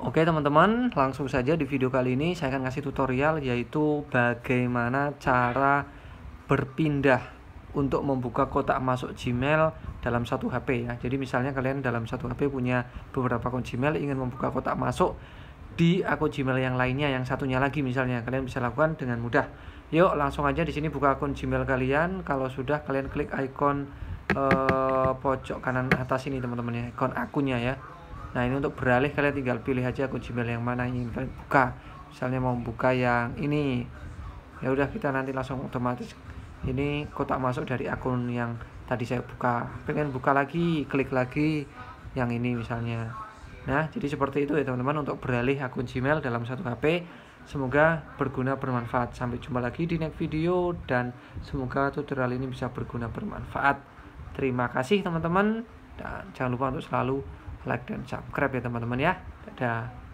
Oke teman-teman, langsung saja di video kali ini saya akan kasih tutorial yaitu bagaimana cara berpindah untuk membuka kotak masuk Gmail dalam satu HP ya. Jadi misalnya kalian dalam satu HP punya beberapa akun Gmail ingin membuka kotak masuk di akun Gmail yang lainnya yang satunya lagi misalnya kalian bisa lakukan dengan mudah. Yuk langsung aja di sini buka akun Gmail kalian. Kalau sudah kalian klik ikon eh, pojok kanan atas ini teman-teman ya, ikon akunnya ya nah ini untuk beralih kalian tinggal pilih aja akun Gmail yang mana yang ingin kalian buka misalnya mau buka yang ini ya udah kita nanti langsung otomatis ini kotak masuk dari akun yang tadi saya buka pengen buka lagi klik lagi yang ini misalnya nah jadi seperti itu ya teman-teman untuk beralih akun Gmail dalam satu HP semoga berguna bermanfaat sampai jumpa lagi di next video dan semoga tutorial ini bisa berguna bermanfaat terima kasih teman-teman dan jangan lupa untuk selalu like dan subscribe ya teman-teman ya. Dadah.